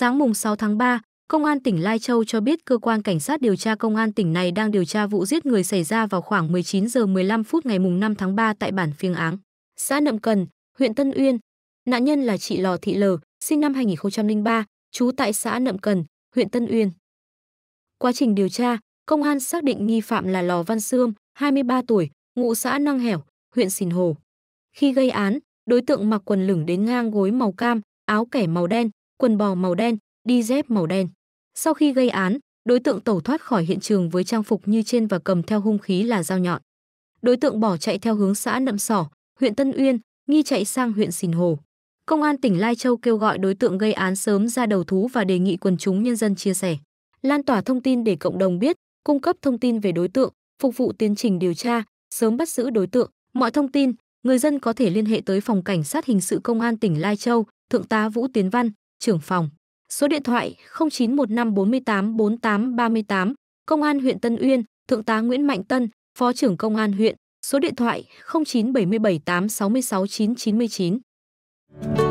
Sáng mùng 6 tháng 3, Công an tỉnh Lai Châu cho biết cơ quan cảnh sát điều tra công an tỉnh này đang điều tra vụ giết người xảy ra vào khoảng 19 giờ 15 phút ngày mùng 5 tháng 3 tại bản Phiêng Áng, xã Nậm Cần, huyện Tân Uyên. Nạn nhân là chị Lò Thị Lờ, sinh năm 2003, trú tại xã Nậm Cần, huyện Tân Uyên. Quá trình điều tra, công an xác định nghi phạm là Lò Văn Sương, 23 tuổi, ngụ xã Năng Hẻo, huyện Sìn Hồ. Khi gây án, đối tượng mặc quần lửng đến ngang gối màu cam, áo kẻ màu đen, quần bò màu đen, đi dép màu đen. Sau khi gây án, đối tượng tẩu thoát khỏi hiện trường với trang phục như trên và cầm theo hung khí là dao nhọn. Đối tượng bỏ chạy theo hướng xã Nậm Sỏ, huyện Tân Uyên, nghi chạy sang huyện Sìn Hồ. Công an tỉnh Lai Châu kêu gọi đối tượng gây án sớm ra đầu thú và đề nghị quần chúng nhân dân chia sẻ, lan tỏa thông tin để cộng đồng biết, cung cấp thông tin về đối tượng, phục vụ tiến trình điều tra, sớm bắt giữ đối tượng. Mọi thông tin, người dân có thể liên hệ tới phòng cảnh sát hình sự công an tỉnh Lai Châu, Thượng tá Vũ Tiến Văn, trưởng phòng. Số điện thoại 0915 48 48 38, Công an huyện Tân Uyên, Thượng tá Nguyễn Mạnh Tân, Phó trưởng Công an huyện, số điện thoại 0977 866 999.